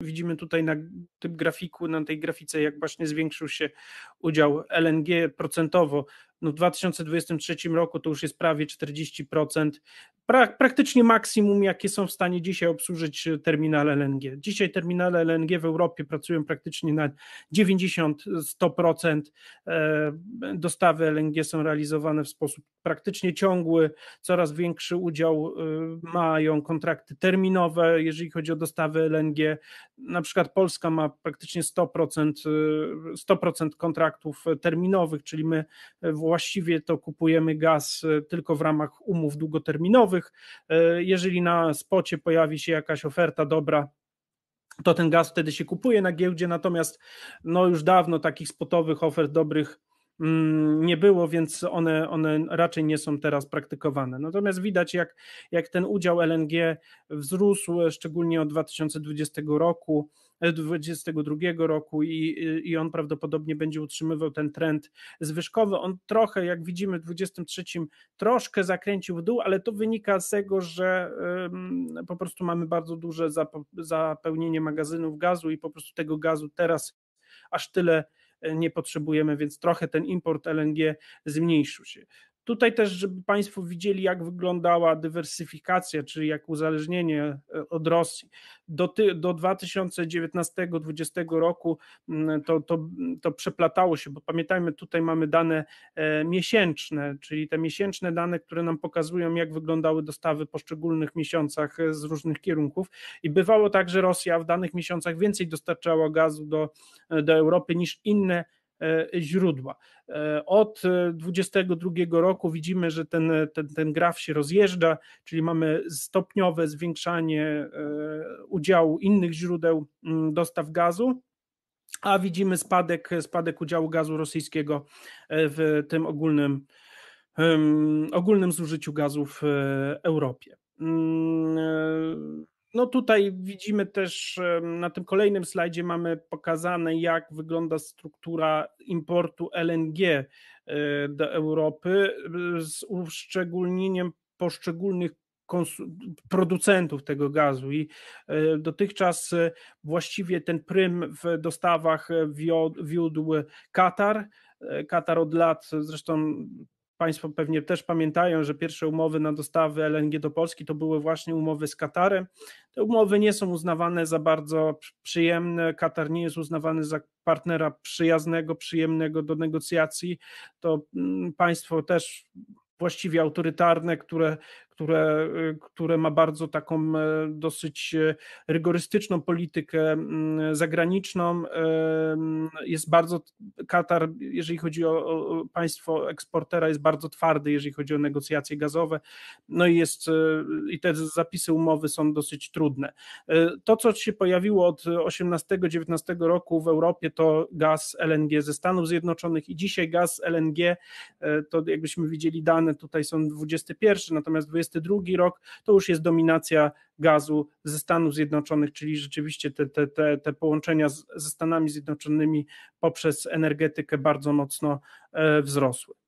Widzimy tutaj na tym grafiku, na tej grafice, jak właśnie zwiększył się udział LNG procentowo. No w 2023 roku to już jest prawie 40%, praktycznie maksimum, jakie są w stanie dzisiaj obsłużyć e, terminale LNG. Dzisiaj terminale LNG w Europie pracują praktycznie na 90-100%. E, dostawy LNG są realizowane w sposób praktycznie ciągły. Coraz większy udział e, mają kontrakty terminowe, jeżeli chodzi o dostawy LNG. Na przykład Polska ma praktycznie 100%, 100% kontraktów terminowych, czyli my właściwie to kupujemy gaz tylko w ramach umów długoterminowych gazowych. E, jeżeli na spocie pojawi się jakaś oferta dobra, to ten gaz wtedy się kupuje na giełdzie, natomiast no już dawno takich spotowych ofert dobrych Mm, nie było, więc one, one raczej nie są teraz praktykowane. Natomiast widać, jak, jak ten udział LNG wzrósł, szczególnie od 2020 roku. 2022 e, roku i, i on prawdopodobnie będzie utrzymywał ten trend zwyżkowy. On trochę, jak widzimy w 2023 troszkę zakręcił w dół, ale to wynika z tego, że um, po prostu mamy bardzo duże zapełnienie magazynów gazu i po prostu tego gazu teraz aż tyle nie potrzebujemy, więc trochę ten import LNG zmniejszył się. Tutaj też, żeby Państwo widzieli, jak wyglądała dywersyfikacja, czyli jak uzależnienie e, od Rosji. Do, ty, do 2019-2020 roku mm, to, to, to przeplatało się, bo pamiętajmy, tutaj mamy dane e, miesięczne, czyli te miesięczne dane, które nam pokazują, jak wyglądały dostawy w poszczególnych miesiącach e, z różnych kierunków. I bywało tak, że Rosja w danych miesiącach więcej dostarczała gazu do, do Europy niż inne E, źródła. E, od 22 e, roku widzimy, że ten, ten, ten graf się rozjeżdża, czyli mamy stopniowe zwiększanie udziału innych źródeł mm, dostaw gazu a widzimy spadek, spadek udziału gazu rosyjskiego w tym ogólnym, ogólnym zużyciu gazu w Europie. Mm, no tutaj widzimy też na tym kolejnym slajdzie mamy pokazane, jak wygląda struktura importu LNG e, do Europy e, z uszczególnieniem poszczególnych producentów tego gazu i e, dotychczas właściwie ten prym w dostawach wiódł Katar. Katar od lat, zresztą Państwo pewnie też pamiętają, że pierwsze umowy na dostawy LNG do Polski to były właśnie umowy z Katarem. Te umowy nie są uznawane za bardzo przyjemne. Katar nie jest uznawany za partnera przyjaznego, przyjemnego do negocjacji. To mm, państwo też właściwie autorytarne, które które, y, które ma bardzo taką e, dosyć e, rygorystyczną politykę zagraniczną. Jest bardzo, Katar, jeżeli chodzi o, państwo eksportera, jest bardzo twardy, jeżeli chodzi o negocjacje gazowe. No i jest, e, i te zapisy umowy są dosyć trudne. To, co się pojawiło od 18-19 roku w Europie, to gaz LNG ze Stanów Zjednoczonych i dzisiaj gaz LNG, to jakbyśmy widzieli dane, tutaj są 21, natomiast 20 2022 rok, to już jest dominacja gazu ze Stanów Zjednoczonych, czyli rzeczywiście te, te, te, te połączenia z, ze Stanami Zjednoczonymi poprzez energetykę bardzo mocno e, wzrosły.